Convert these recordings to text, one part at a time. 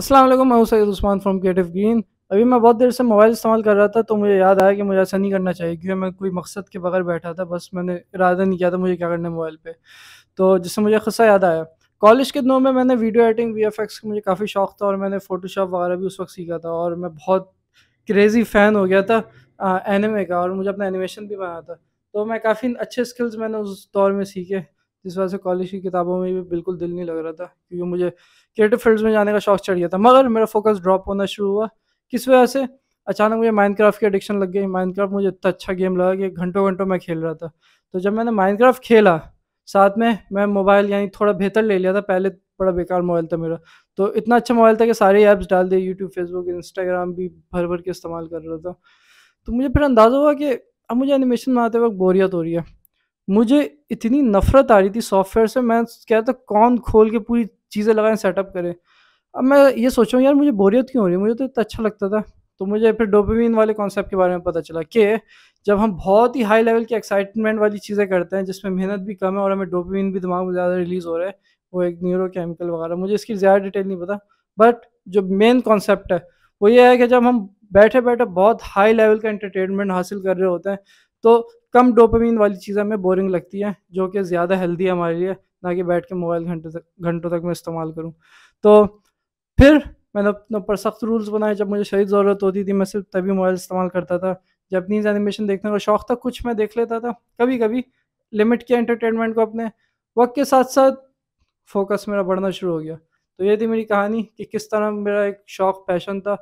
असलम मैं Syed Usman from creative green अभी मैं बहुत देर से मोबाइल इस्तेमाल कर रहा था तो मुझे याद आया कि मुझे ऐसा नहीं करना चाहिए क्योंकि मैं कोई मकसद के बगैर बैठा था बस मैंने इरादा नहीं किया था मुझे क्या करना है मोबाइल पे तो जिससे मुझे खसा याद आया कॉलेज के दिनों में मैंने वीडियो एडिटिंग वी का मुझे काफ़ी शौक था और मैंने फ़ोटोशॉप वगैरह भी उस वक्त सीखा था और मैं बहुत क्रेज़ी फ़ैन हो गया था एनिमे का और मुझे अपना एनिमेशन भी बनाया था तो मैं काफ़ी अच्छे स्किल्स मैंने उस दौर में सीखे जिस वजह से कॉलेज की किताबों में भी बिल्कुल दिल नहीं लग रहा था क्योंकि मुझे क्रिएटिव फील्ड्स में जाने का शौक चढ़ गया था मगर मेरा फोकस ड्रॉप होना शुरू हुआ किस वजह से अचानक मुझे माइनक्राफ्ट की एडिक्शन लग गई माइनक्राफ्ट मुझे इतना अच्छा गेम लगा कि घंटों घंटों मैं खेल रहा था तो जब मैंने माइनक्राफ्ट खेला साथ में मैं मोबाइल यानी थोड़ा बेहतर ले लिया था पहले बड़ा बेकार मोबाइल था मेरा तो इतना अच्छा मोबाइल था कि सारे ऐप्स डाल दिए यूट्यूब फेसबुक इंस्टाग्राम भी भर भर के इस्तेमाल कर रहा था तो मुझे फिर अंदाज़ा हुआ कि अब मुझे एनिमेशन बनाते वक्त बोरियत हो रही है मुझे इतनी नफ़रत आ रही थी सॉफ्टवेयर से मैं कहता कौन खोल के पूरी चीज़ें लगाएं सेटअप करें अब मैं ये सोच रहा हूँ यार मुझे बोरियत क्यों हो रही है मुझे तो इतना अच्छा लगता था तो मुझे फिर डोपामिन वाले कॉन्सेप्ट के बारे में पता चला कि जब हम बहुत ही हाई लेवल की एक्साइटमेंट वाली चीज़ें करते हैं जिसमें मेहनत भी कम है और हमें डोपामिन भी दिमाग में ज़्यादा रिलीज़ हो रहा है वो एक न्यूरो केमिकल वगैरह मुझे इसकी ज़्यादा डिटेल नहीं पता बट जो मेन कॉन्सेप्ट है वो ये है कि जब हम बैठे बैठे बहुत हाई लेवल का एंटरटेनमेंट हासिल कर रहे होते हैं तो कम डोपामीन वाली चीज़ें हमें बोरिंग लगती है जो कि ज़्यादा हेल्दी है हमारे लिए ना कि बैठ के मोबाइल घंटे तक घंटों तक मैं इस्तेमाल करूँ तो फिर मैंने अपने ऊपर सख्त रूल्स बनाए जब मुझे शरीर ज़रूरत होती थी मैं सिर्फ तभी मोबाइल इस्तेमाल करता था जपनीज़ एनिमेशन देखने का शौक़ था कुछ मैं देख लेता था कभी कभी लिमिट किया एंटरटेनमेंट को अपने वक्त के साथ साथ फोकस मेरा बढ़ना शुरू हो गया तो ये थी मेरी कहानी कि किस तरह मेरा एक शौक़ पैशन था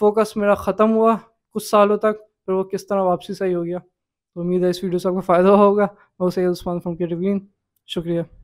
फोकस मेरा ख़त्म हुआ कुछ सालों तक फिर वो किस तरह वापसी सही हो गया तो उम्मीद है इस वीडियो से आपको फ़ायदा होगा और सेल्स फॉर्म फ्रॉम क्रिएटिव ग्रीन शुक्रिया